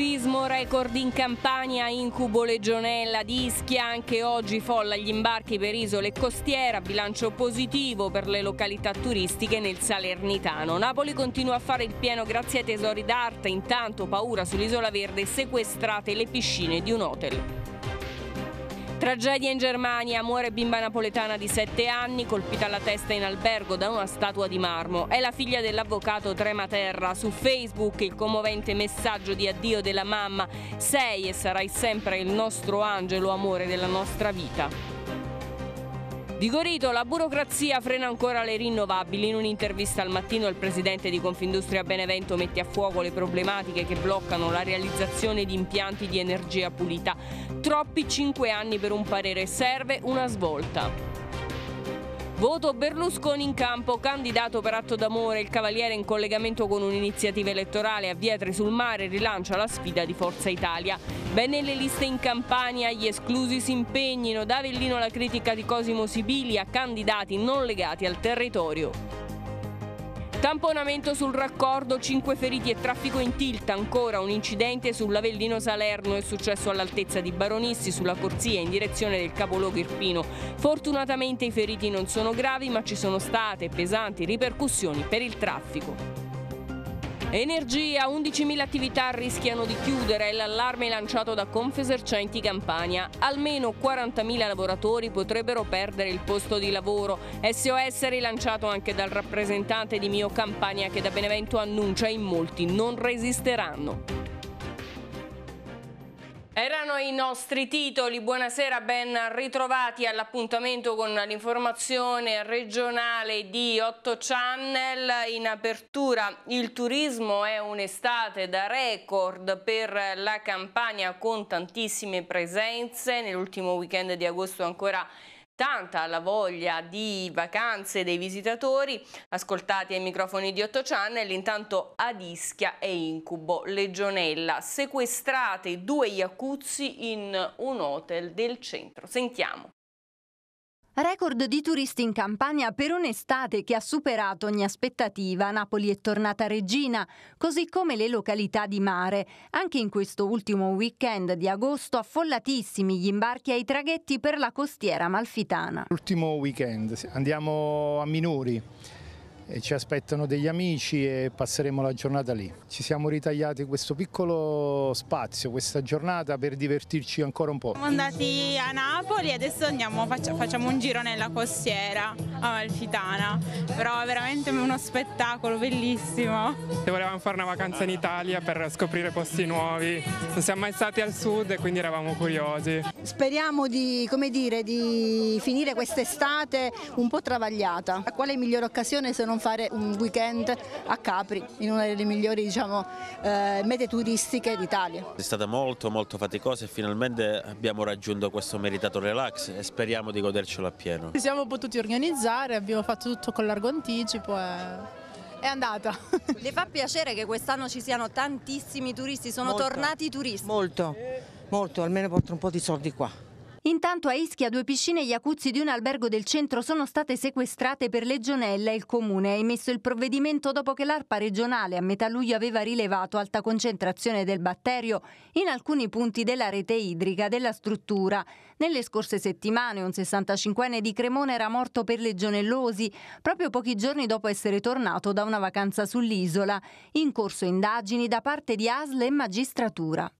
Turismo record in Campania, incubo legionella di Ischia, anche oggi folla gli imbarchi per isole costiera, bilancio positivo per le località turistiche nel Salernitano. Napoli continua a fare il pieno grazie ai tesori d'arte, intanto paura sull'isola verde sequestrate le piscine di un hotel. Tragedia in Germania, muore bimba napoletana di 7 anni colpita alla testa in albergo da una statua di marmo. È la figlia dell'avvocato Trematerra. Su Facebook il commovente messaggio di addio della mamma. Sei e sarai sempre il nostro angelo amore della nostra vita. Vigorito, la burocrazia frena ancora le rinnovabili. In un'intervista al mattino il presidente di Confindustria Benevento mette a fuoco le problematiche che bloccano la realizzazione di impianti di energia pulita. Troppi cinque anni per un parere, serve una svolta. Voto Berlusconi in campo, candidato per atto d'amore, il Cavaliere in collegamento con un'iniziativa elettorale a Vietri sul mare rilancia la sfida di Forza Italia. Bene le liste in Campania, gli esclusi si impegnino, da Avellino la critica di Cosimo Sibilia, candidati non legati al territorio. Tamponamento sul raccordo, 5 feriti e traffico in tilt, ancora un incidente sull'Avellino Salerno è successo all'altezza di Baronissi sulla corsia in direzione del capoluogo Irpino. Fortunatamente i feriti non sono gravi ma ci sono state pesanti ripercussioni per il traffico. Energia, 11.000 attività rischiano di chiudere, è l'allarme lanciato da Confesercenti Campania. Almeno 40.000 lavoratori potrebbero perdere il posto di lavoro. SOS rilanciato anche dal rappresentante di Mio Campania che da Benevento annuncia in molti non resisteranno. Erano i nostri titoli, buonasera, ben ritrovati all'appuntamento con l'informazione regionale di 8 Channel. In apertura il turismo è un'estate da record per la Campania con tantissime presenze, nell'ultimo weekend di agosto ancora tanta la voglia di vacanze dei visitatori ascoltati ai microfoni di 8 Channel, intanto ad Ischia e Incubo, Legionella, sequestrate due iacuzzi in un hotel del centro. Sentiamo. Record di turisti in Campania per un'estate che ha superato ogni aspettativa. Napoli è tornata regina, così come le località di mare. Anche in questo ultimo weekend di agosto affollatissimi gli imbarchi ai traghetti per la costiera malfitana. L'ultimo weekend andiamo a Minori ci aspettano degli amici e passeremo la giornata lì. Ci siamo ritagliati questo piccolo spazio, questa giornata per divertirci ancora un po'. Siamo andati a Napoli e adesso andiamo, facciamo un giro nella costiera amalfitana, però è veramente uno spettacolo bellissimo. Se volevamo fare una vacanza in Italia per scoprire posti nuovi, non siamo mai stati al sud e quindi eravamo curiosi. Speriamo di, dire, di finire quest'estate un po' travagliata. Quale migliore occasione se non non fare un weekend a Capri, in una delle migliori diciamo, eh, mete turistiche d'Italia. È stata molto molto faticosa e finalmente abbiamo raggiunto questo meritato relax e speriamo di godercelo appieno. Ci siamo potuti organizzare, abbiamo fatto tutto con largo anticipo e è andata. Le fa piacere che quest'anno ci siano tantissimi turisti, sono molto, tornati turisti? Molto, molto, almeno porto un po' di soldi qua. Intanto a Ischia due piscine iacuzzi di un albergo del centro sono state sequestrate per legionella e il comune ha emesso il provvedimento dopo che l'ARPA regionale a metà luglio aveva rilevato alta concentrazione del batterio in alcuni punti della rete idrica della struttura. Nelle scorse settimane un 65enne di Cremona era morto per legionellosi proprio pochi giorni dopo essere tornato da una vacanza sull'isola. In corso indagini da parte di ASL e magistratura.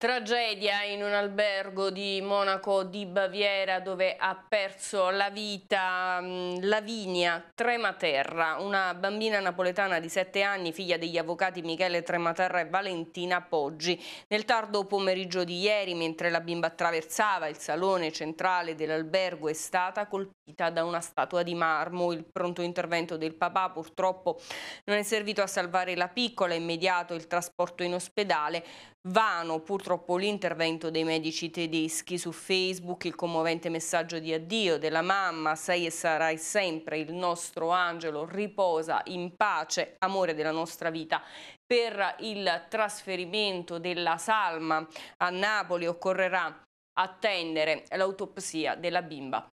Tragedia in un albergo di Monaco di Baviera dove ha perso la vita mm, Lavinia Trematerra, una bambina napoletana di 7 anni, figlia degli avvocati Michele Trematerra e Valentina Poggi. Nel tardo pomeriggio di ieri, mentre la bimba attraversava il salone centrale dell'albergo, è stata colpita da una statua di marmo. Il pronto intervento del papà purtroppo non è servito a salvare la piccola, è immediato il trasporto in ospedale Vano purtroppo l'intervento dei medici tedeschi su Facebook, il commovente messaggio di addio della mamma, sei e sarai sempre il nostro angelo, riposa in pace, amore della nostra vita. Per il trasferimento della salma a Napoli occorrerà attendere l'autopsia della bimba.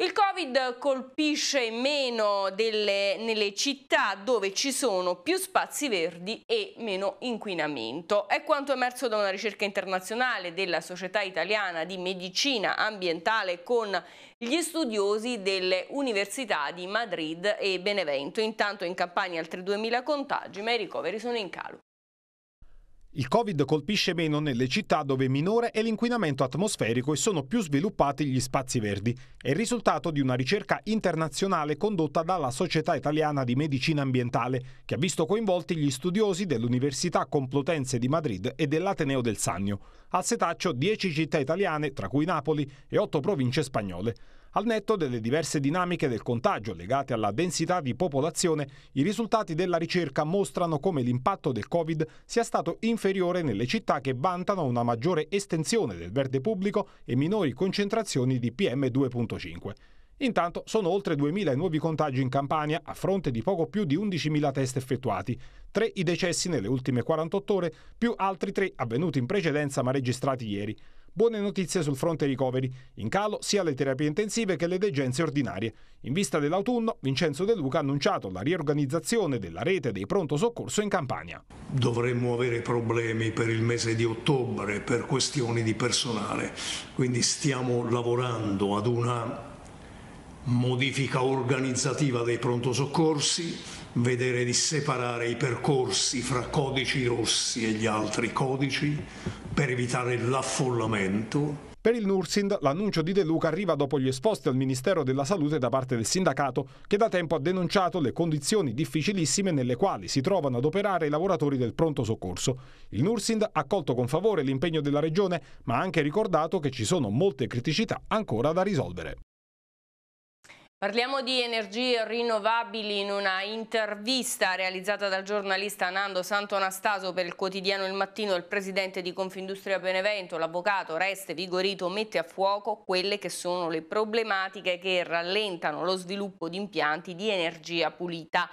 Il Covid colpisce meno delle, nelle città dove ci sono più spazi verdi e meno inquinamento. È quanto emerso da una ricerca internazionale della Società Italiana di Medicina Ambientale con gli studiosi delle università di Madrid e Benevento. Intanto in campagna altri 2.000 contagi, ma i ricoveri sono in calo. Il Covid colpisce meno nelle città dove minore è l'inquinamento atmosferico e sono più sviluppati gli spazi verdi. È il risultato di una ricerca internazionale condotta dalla Società Italiana di Medicina Ambientale, che ha visto coinvolti gli studiosi dell'Università Complutense di Madrid e dell'Ateneo del Sannio. Al setaccio 10 città italiane, tra cui Napoli, e 8 province spagnole. Al netto delle diverse dinamiche del contagio legate alla densità di popolazione, i risultati della ricerca mostrano come l'impatto del Covid sia stato influenzato inferiore nelle città che vantano una maggiore estensione del verde pubblico e minori concentrazioni di PM2.5. Intanto sono oltre 2.000 nuovi contagi in Campania a fronte di poco più di 11.000 test effettuati, tre i decessi nelle ultime 48 ore, più altri tre avvenuti in precedenza ma registrati ieri. Buone notizie sul fronte ricoveri, in calo sia le terapie intensive che le degenze ordinarie. In vista dell'autunno, Vincenzo De Luca ha annunciato la riorganizzazione della rete dei pronto soccorso in Campania. Dovremmo avere problemi per il mese di ottobre per questioni di personale, quindi stiamo lavorando ad una modifica organizzativa dei pronto soccorsi vedere di separare i percorsi fra codici rossi e gli altri codici per evitare l'affollamento. Per il Nursind l'annuncio di De Luca arriva dopo gli esposti al Ministero della Salute da parte del sindacato che da tempo ha denunciato le condizioni difficilissime nelle quali si trovano ad operare i lavoratori del pronto soccorso. Il Nursind ha accolto con favore l'impegno della Regione ma ha anche ricordato che ci sono molte criticità ancora da risolvere. Parliamo di energie rinnovabili in una intervista realizzata dal giornalista Nando Santo Santonastaso per il quotidiano Il Mattino. Il presidente di Confindustria Benevento, l'avvocato Reste Vigorito, mette a fuoco quelle che sono le problematiche che rallentano lo sviluppo di impianti di energia pulita.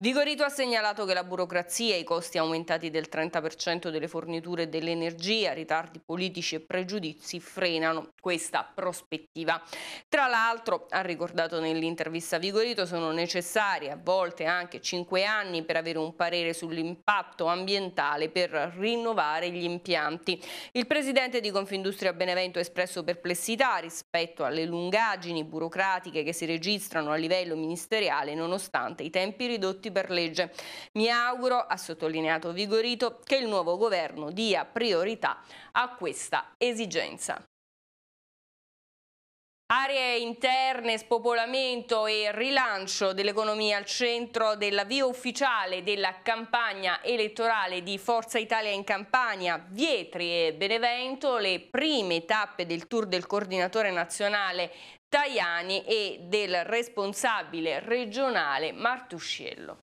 Vigorito ha segnalato che la burocrazia, i costi aumentati del 30% delle forniture dell'energia, ritardi politici e pregiudizi frenano questa prospettiva. Tra l'altro, ha ricordato nei nell'intervista Vigorito, sono necessari a volte anche 5 anni per avere un parere sull'impatto ambientale per rinnovare gli impianti. Il presidente di Confindustria Benevento ha espresso perplessità rispetto alle lungaggini burocratiche che si registrano a livello ministeriale nonostante i tempi ridotti per legge. Mi auguro, ha sottolineato Vigorito, che il nuovo governo dia priorità a questa esigenza. Aree interne, spopolamento e rilancio dell'economia al centro dell'avvio ufficiale della campagna elettorale di Forza Italia in Campania, Vietri e Benevento, le prime tappe del tour del coordinatore nazionale Tajani e del responsabile regionale Martuscello.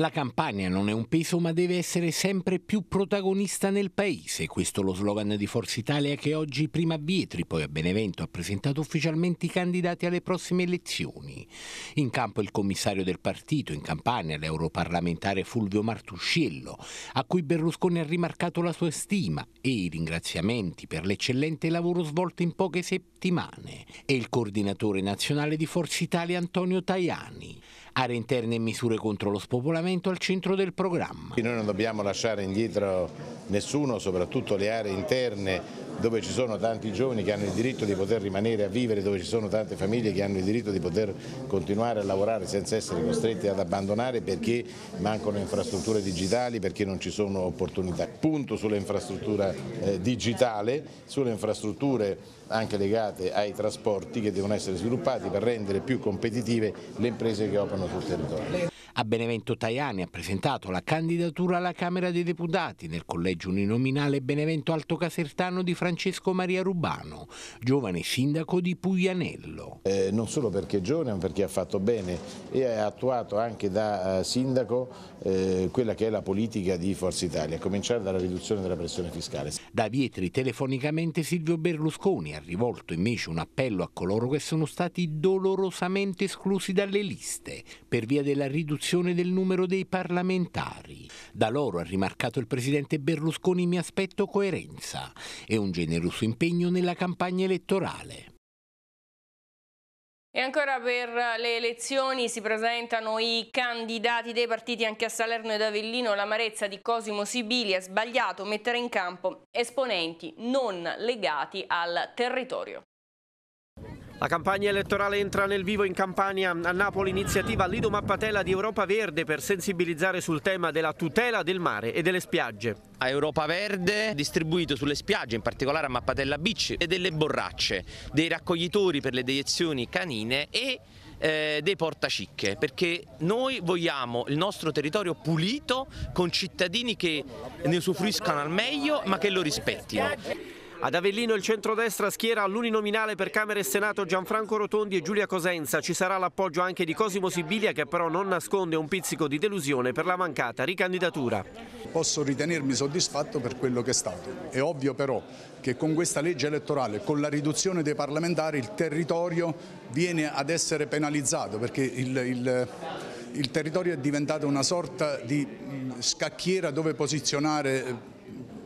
La Campania non è un peso ma deve essere sempre più protagonista nel paese, questo è lo slogan di Forza Italia che oggi prima a Vietri poi a Benevento ha presentato ufficialmente i candidati alle prossime elezioni. In campo il commissario del partito in Campania, l'europarlamentare Fulvio Martusciello, a cui Berlusconi ha rimarcato la sua stima e i ringraziamenti per l'eccellente lavoro svolto in poche settimane, e il coordinatore nazionale di Forza Italia Antonio Tajani aree interne e misure contro lo spopolamento al centro del programma. Noi non dobbiamo lasciare indietro nessuno, soprattutto le aree interne dove ci sono tanti giovani che hanno il diritto di poter rimanere a vivere, dove ci sono tante famiglie che hanno il diritto di poter continuare a lavorare senza essere costretti ad abbandonare perché mancano infrastrutture digitali, perché non ci sono opportunità. Punto sull'infrastruttura eh, digitale, sulle infrastrutture anche legate ai trasporti che devono essere sviluppati per rendere più competitive le imprese che operano sul territorio. A Benevento Tajani ha presentato la candidatura alla Camera dei Deputati nel collegio uninominale Benevento Alto Casertano di Francesco Maria Rubano, giovane sindaco di Puglianello. Eh, non solo perché è giovane, ma perché ha fatto bene e ha attuato anche da eh, sindaco eh, quella che è la politica di Forza Italia, a cominciare dalla riduzione della pressione fiscale. Da Vietri telefonicamente Silvio Berlusconi ha rivolto invece un appello a coloro che sono stati dolorosamente esclusi dalle liste per via della riduzione riduzione del numero dei parlamentari. Da loro, ha rimarcato il presidente Berlusconi, mi aspetto coerenza e un generoso impegno nella campagna elettorale. E ancora per le elezioni si presentano i candidati dei partiti anche a Salerno ed Avellino. L'amarezza di Cosimo Sibili è sbagliato mettere in campo esponenti non legati al territorio. La campagna elettorale entra nel vivo in Campania. A Napoli iniziativa Lido Mappatella di Europa Verde per sensibilizzare sul tema della tutela del mare e delle spiagge. A Europa Verde distribuito sulle spiagge, in particolare a Mappatella Beach, e delle borracce, dei raccoglitori per le deiezioni canine e eh, dei portacicche perché noi vogliamo il nostro territorio pulito con cittadini che ne usufruiscano al meglio ma che lo rispettino. Ad Avellino il centrodestra schiera all'uninominale per Camera e Senato Gianfranco Rotondi e Giulia Cosenza. Ci sarà l'appoggio anche di Cosimo Sibilia che però non nasconde un pizzico di delusione per la mancata ricandidatura. Posso ritenermi soddisfatto per quello che è stato. È ovvio però che con questa legge elettorale, con la riduzione dei parlamentari, il territorio viene ad essere penalizzato perché il, il, il territorio è diventato una sorta di mm, scacchiera dove posizionare eh,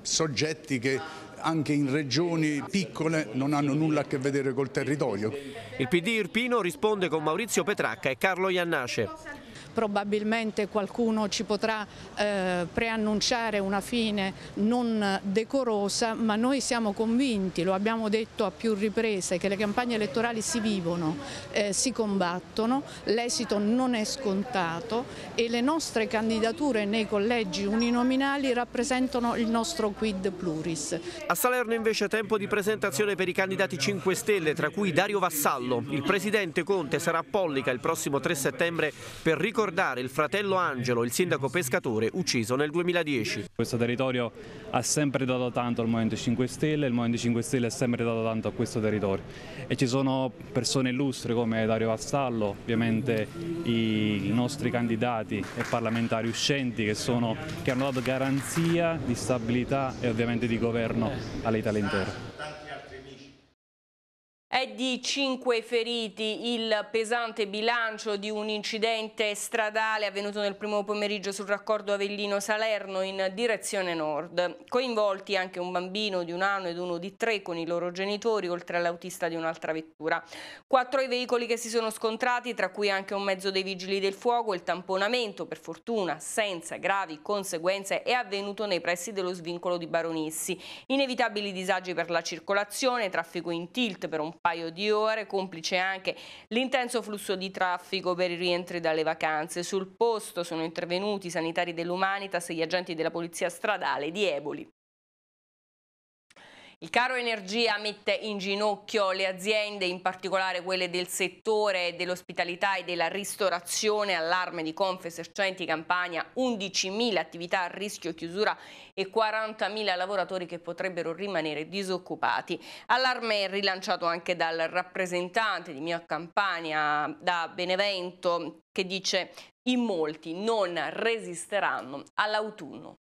soggetti che anche in regioni piccole non hanno nulla a che vedere col territorio. Il PD Irpino risponde con Maurizio Petracca e Carlo Iannace probabilmente qualcuno ci potrà eh, preannunciare una fine non decorosa, ma noi siamo convinti, lo abbiamo detto a più riprese, che le campagne elettorali si vivono, eh, si combattono, l'esito non è scontato e le nostre candidature nei collegi uninominali rappresentano il nostro quid pluris. A Salerno invece tempo di presentazione per i candidati 5 Stelle, tra cui Dario Vassallo. Il presidente Conte sarà a Pollica il prossimo 3 settembre per ricordare ricordare il fratello Angelo, il sindaco pescatore, ucciso nel 2010. Questo territorio ha sempre dato tanto al Movimento 5 Stelle, il Movimento 5 Stelle ha sempre dato tanto a questo territorio e ci sono persone illustri come Dario Vassallo, ovviamente i nostri candidati e parlamentari uscenti che, sono, che hanno dato garanzia di stabilità e ovviamente di governo all'Italia intera. È di 5 feriti il pesante bilancio di un incidente stradale avvenuto nel primo pomeriggio sul raccordo Avellino-Salerno in direzione nord. Coinvolti anche un bambino di un anno ed uno di tre con i loro genitori, oltre all'autista di un'altra vettura. Quattro i veicoli che si sono scontrati, tra cui anche un mezzo dei vigili del fuoco. Il tamponamento, per fortuna, senza gravi conseguenze, è avvenuto nei pressi dello svincolo di Baronissi. Inevitabili disagi per la circolazione, traffico in tilt per un paio di ore, complice anche l'intenso flusso di traffico per i rientri dalle vacanze. Sul posto sono intervenuti i sanitari dell'Umanitas e gli agenti della polizia stradale di Eboli. Il caro energia mette in ginocchio le aziende, in particolare quelle del settore dell'ospitalità e della ristorazione, allarme di Confesercenti Campania, 11.000 attività a rischio chiusura e 40.000 lavoratori che potrebbero rimanere disoccupati. Allarme rilanciato anche dal rappresentante di Mia Campania da Benevento che dice in molti non resisteranno all'autunno.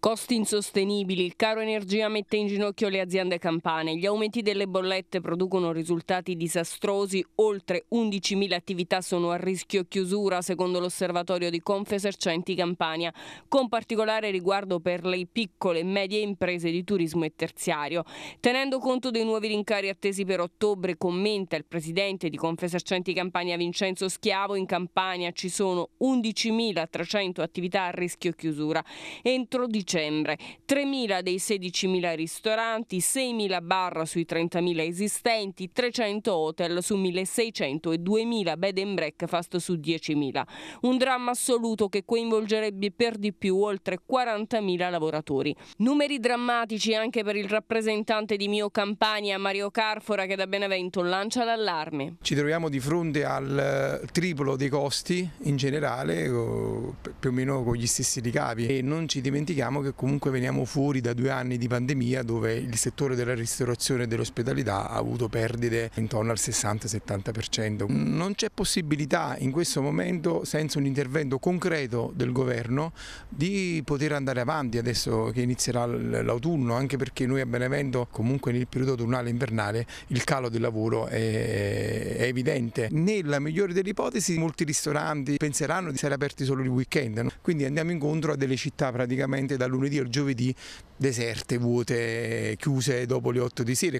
Costi insostenibili, il caro energia mette in ginocchio le aziende campane, gli aumenti delle bollette producono risultati disastrosi, oltre 11.000 attività sono a rischio chiusura secondo l'osservatorio di Confesercenti Campania, con particolare riguardo per le piccole e medie imprese di turismo e terziario. Tenendo conto dei nuovi rincari attesi per ottobre, commenta il presidente di Confesercenti Campania Vincenzo Schiavo, in Campania ci sono 11.300 attività a rischio chiusura. Entro 18 dicembre. 3.000 dei 16.000 ristoranti, 6.000 bar sui 30.000 esistenti, 300 hotel su 1.600 e 2.000 bed and breakfast su 10.000. Un dramma assoluto che coinvolgerebbe per di più oltre 40.000 lavoratori. Numeri drammatici anche per il rappresentante di Mio Campania, Mario Carfora, che da Benevento lancia l'allarme. Ci troviamo di fronte al eh, triplo dei costi in generale, più o meno con gli stessi ricavi e non ci dimentichiamo diciamo che comunque veniamo fuori da due anni di pandemia dove il settore della ristorazione e dell'ospitalità ha avuto perdite intorno al 60-70%. Non c'è possibilità in questo momento senza un intervento concreto del governo di poter andare avanti adesso che inizierà l'autunno, anche perché noi a Benevento comunque nel periodo autunnale e invernale il calo del lavoro è, è evidente. Nella migliore delle ipotesi molti ristoranti penseranno di essere aperti solo il weekend, no? quindi andiamo incontro a delle città praticamente da lunedì al giovedì deserte, vuote, chiuse dopo le 8 di sera.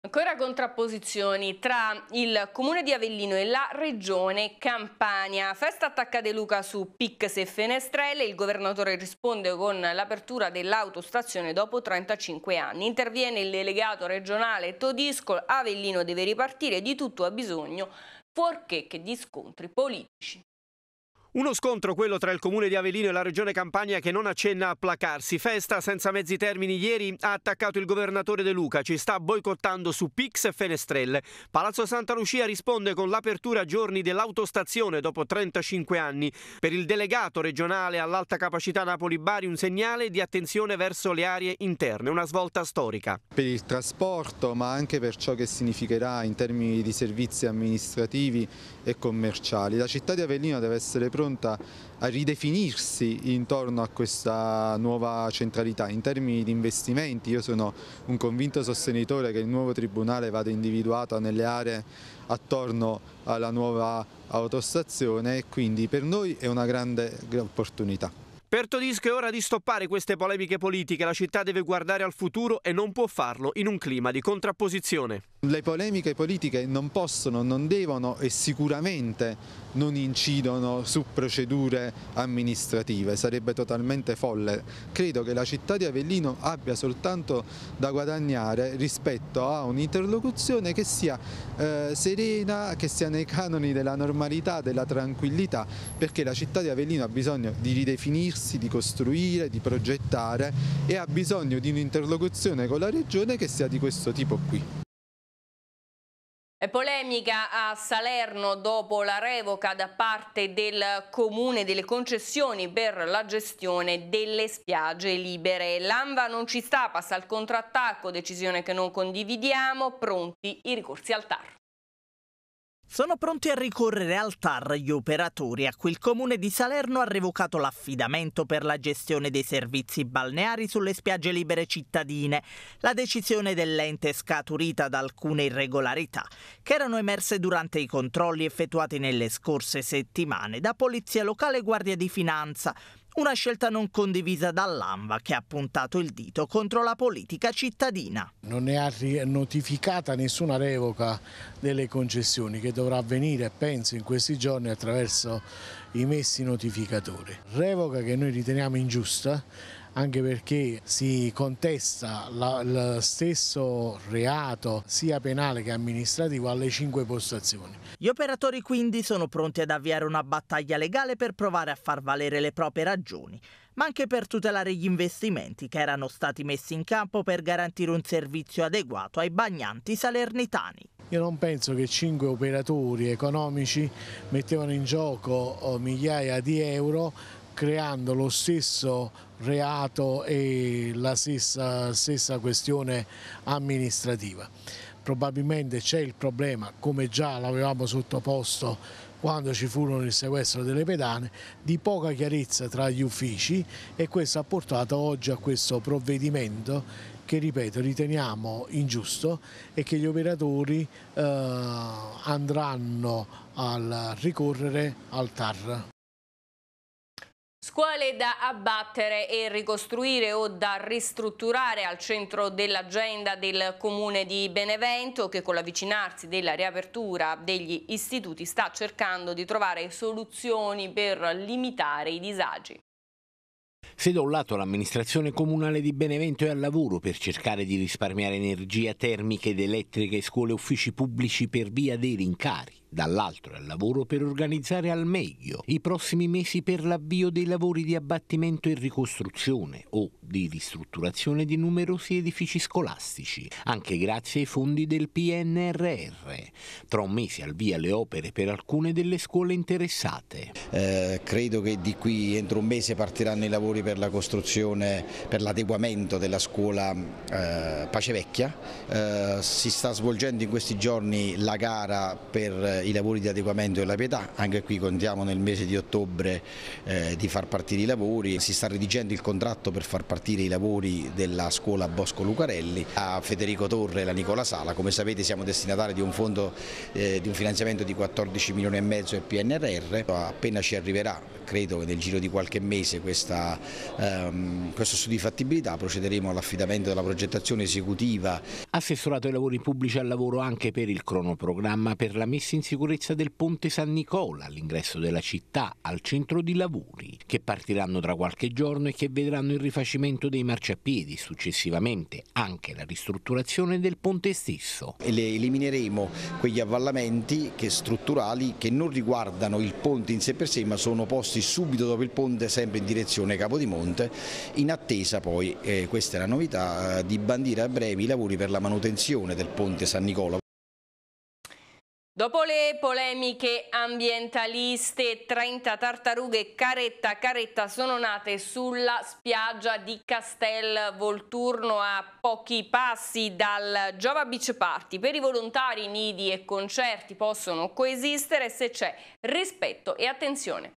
Ancora contrapposizioni tra il comune di Avellino e la regione Campania. Festa attacca De Luca su Pix e Fenestrelle. Il governatore risponde con l'apertura dell'autostazione dopo 35 anni. Interviene il delegato regionale Todisco. Avellino deve ripartire, di tutto ha bisogno, fuorché che di scontri politici. Uno scontro, quello tra il comune di Avellino e la regione Campania, che non accenna a placarsi. Festa senza mezzi termini ieri ha attaccato il governatore De Luca, ci sta boicottando su Pix e Fenestrelle. Palazzo Santa Lucia risponde con l'apertura a giorni dell'autostazione dopo 35 anni. Per il delegato regionale all'alta capacità Napoli-Bari un segnale di attenzione verso le aree interne, una svolta storica. Per il trasporto ma anche per ciò che significherà in termini di servizi amministrativi e commerciali. La città di Avellino deve essere pronta pronta a ridefinirsi intorno a questa nuova centralità in termini di investimenti. Io sono un convinto sostenitore che il nuovo Tribunale vada individuato nelle aree attorno alla nuova autostazione e quindi per noi è una grande opportunità. Per Todisco è ora di stoppare queste polemiche politiche, la città deve guardare al futuro e non può farlo in un clima di contrapposizione. Le polemiche politiche non possono, non devono e sicuramente non incidono su procedure amministrative, sarebbe totalmente folle. Credo che la città di Avellino abbia soltanto da guadagnare rispetto a un'interlocuzione che sia eh, serena, che sia nei canoni della normalità, della tranquillità, perché la città di Avellino ha bisogno di ridefinirsi, di costruire, di progettare e ha bisogno di un'interlocuzione con la regione che sia di questo tipo qui. Polemica a Salerno dopo la revoca da parte del comune delle concessioni per la gestione delle spiagge libere. L'AMVA non ci sta, passa al contrattacco, decisione che non condividiamo, pronti i ricorsi al TAR. Sono pronti a ricorrere al TAR gli operatori a cui il comune di Salerno ha revocato l'affidamento per la gestione dei servizi balneari sulle spiagge libere cittadine. La decisione dell'ente è scaturita da alcune irregolarità che erano emerse durante i controlli effettuati nelle scorse settimane da Polizia Locale e Guardia di Finanza, una scelta non condivisa dall'ANVA che ha puntato il dito contro la politica cittadina. Non è notificata nessuna revoca delle concessioni che dovrà avvenire, penso, in questi giorni attraverso i messi notificatori. Revoca che noi riteniamo ingiusta anche perché si contesta la, lo stesso reato sia penale che amministrativo alle cinque postazioni. Gli operatori quindi sono pronti ad avviare una battaglia legale per provare a far valere le proprie ragioni, ma anche per tutelare gli investimenti che erano stati messi in campo per garantire un servizio adeguato ai bagnanti salernitani. Io non penso che cinque operatori economici mettevano in gioco oh, migliaia di euro creando lo stesso reato e la stessa, stessa questione amministrativa. Probabilmente c'è il problema, come già l'avevamo sottoposto quando ci furono il sequestro delle pedane, di poca chiarezza tra gli uffici e questo ha portato oggi a questo provvedimento che ripeto riteniamo ingiusto e che gli operatori eh, andranno a ricorrere al TAR. Scuole da abbattere e ricostruire o da ristrutturare al centro dell'agenda del comune di Benevento che con l'avvicinarsi della riapertura degli istituti sta cercando di trovare soluzioni per limitare i disagi. Se da un lato l'amministrazione comunale di Benevento è al lavoro per cercare di risparmiare energia termica ed elettrica e scuole e uffici pubblici per via dei rincari, dall'altro al lavoro per organizzare al meglio i prossimi mesi per l'avvio dei lavori di abbattimento e ricostruzione o di ristrutturazione di numerosi edifici scolastici, anche grazie ai fondi del PNRR. Tra un mese al via le opere per alcune delle scuole interessate. Eh, credo che di qui entro un mese partiranno i lavori per la costruzione, per l'adeguamento della scuola eh, Pacevecchia. Eh, si sta svolgendo in questi giorni la gara per eh, i lavori di adeguamento della pietà, anche qui contiamo nel mese di ottobre eh, di far partire i lavori, si sta redigendo il contratto per far partire i lavori della scuola Bosco Lucarelli, a Federico Torre e la Nicola Sala, come sapete siamo destinatari di un fondo eh, di un finanziamento di 14 milioni e mezzo del PNRR, appena ci arriverà credo che nel giro di qualche mese questa, ehm, questo studio di fattibilità procederemo all'affidamento della progettazione esecutiva. Assessorato ai lavori pubblici al lavoro anche per il cronoprogramma per la messa in sicurezza del ponte San Nicola all'ingresso della città, al centro di lavori, che partiranno tra qualche giorno e che vedranno il rifacimento dei marciapiedi, successivamente anche la ristrutturazione del ponte stesso. elimineremo quegli avvallamenti che strutturali che non riguardano il ponte in sé per sé ma sono posti subito dopo il ponte sempre in direzione Capodimonte in attesa poi, eh, questa è la novità, eh, di bandire a brevi i lavori per la manutenzione del ponte San Nicola. Dopo le polemiche ambientaliste, 30 tartarughe caretta caretta sono nate sulla spiaggia di Castel Volturno a pochi passi dal Java Beach Party. Per i volontari nidi e concerti possono coesistere se c'è rispetto e attenzione.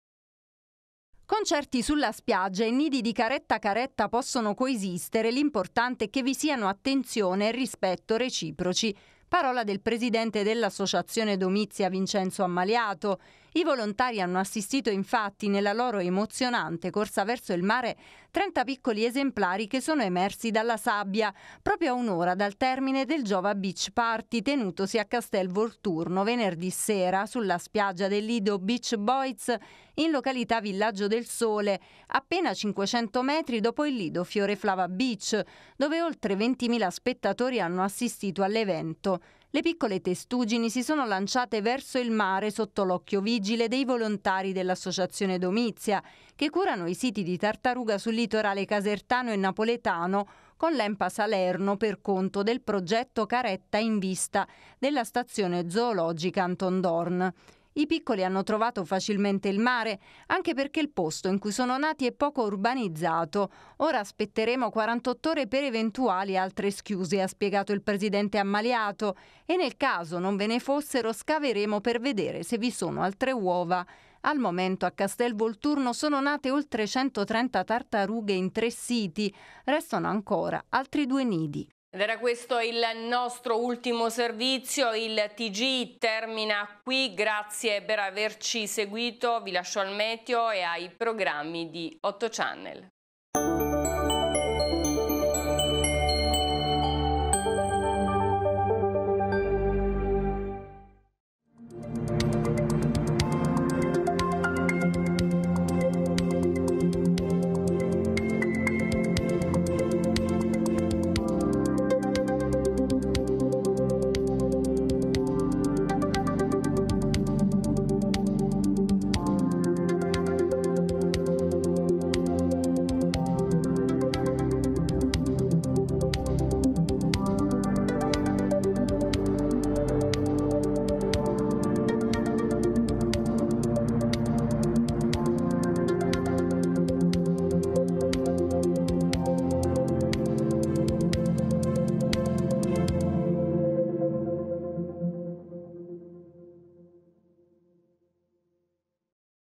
Concerti sulla spiaggia e nidi di caretta caretta possono coesistere, l'importante è che vi siano attenzione e rispetto reciproci. Parola del presidente dell'Associazione Domizia Vincenzo Ammaliato, i volontari hanno assistito infatti nella loro emozionante corsa verso il mare 30 piccoli esemplari che sono emersi dalla sabbia proprio a un'ora dal termine del Giova Beach Party tenutosi a Castel Volturno venerdì sera sulla spiaggia del Lido Beach Boys in località Villaggio del Sole, appena 500 metri dopo il Lido Fioreflava Beach, dove oltre 20.000 spettatori hanno assistito all'evento. Le piccole testugini si sono lanciate verso il mare sotto l'occhio vigile dei volontari dell'Associazione Domizia, che curano i siti di tartaruga sul litorale casertano e napoletano con l'EMPA Salerno per conto del progetto Caretta in vista della stazione zoologica Anton Dorn. I piccoli hanno trovato facilmente il mare, anche perché il posto in cui sono nati è poco urbanizzato. Ora aspetteremo 48 ore per eventuali altre schiuse, ha spiegato il presidente Ammaliato, e nel caso non ve ne fossero scaveremo per vedere se vi sono altre uova. Al momento a Castel Volturno sono nate oltre 130 tartarughe in tre siti, restano ancora altri due nidi. Ed era questo il nostro ultimo servizio, il TG termina qui, grazie per averci seguito, vi lascio al meteo e ai programmi di 8 Channel.